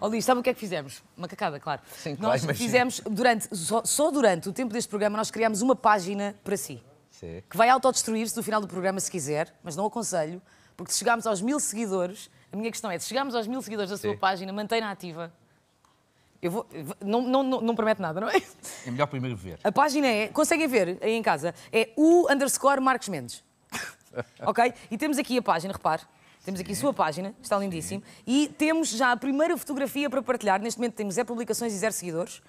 Olha, Luís, sabe o que é que fizemos? Macacada, claro. Sim, claro, Nós imagino. fizemos, durante, só, só durante o tempo deste programa, nós criámos uma página para si. Sim. Que vai autodestruir-se no final do programa, se quiser, mas não aconselho, porque se chegarmos aos mil seguidores, a minha questão é, se chegarmos aos mil seguidores da sua página, mantém-na ativa. Eu vou, não, não, não, não promete nada, não é? É melhor primeiro ver. A página é, conseguem ver aí em casa, é o underscore Marcos Mendes. ok? E temos aqui a página, repare. Temos aqui a sua página, está lindíssimo. E temos já a primeira fotografia para partilhar. Neste momento temos zero é publicações e zero seguidores.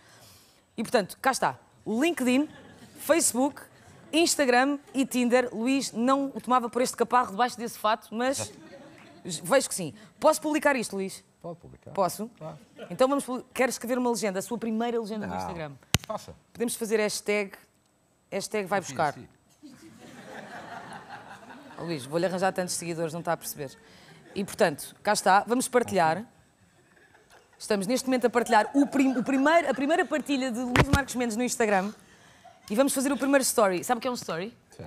E portanto, cá está. LinkedIn, Facebook, Instagram e Tinder. Luís não o tomava por este caparro debaixo desse fato, mas vejo que sim. Posso publicar isto, Luís? Pode publicar. Posso? Claro. Então vamos. Quero escrever uma legenda, a sua primeira legenda do Instagram. Faça. Podemos fazer hashtag. Hashtag vai buscar. Sim, sim. Luís, vou-lhe arranjar tantos seguidores, não está a perceber. E, portanto, cá está, vamos partilhar. Estamos neste momento a partilhar o, prim, o primeiro, a primeira partilha de Luís Marcos Mendes no Instagram e vamos fazer o primeiro story. Sabe o que é um story? Sim.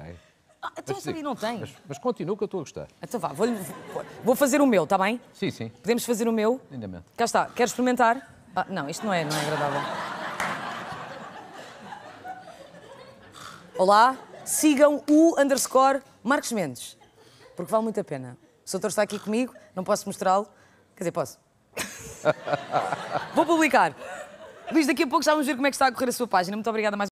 Ah, então mas, story não tem. Mas, mas continua que eu estou a gostar. Então vá, vou, vou fazer o meu, está bem? Sim, sim. Podemos fazer o meu? Lindamente. Cá está, quer experimentar? Ah, não, isto não é, não é agradável. Olá, sigam o underscore Marcos Mendes, porque vale muito a pena. O Soutor está aqui comigo, não posso mostrá-lo. Quer dizer, posso. Vou publicar. Luís, daqui a pouco já vamos ver como é que está a correr a sua página. Muito obrigada mais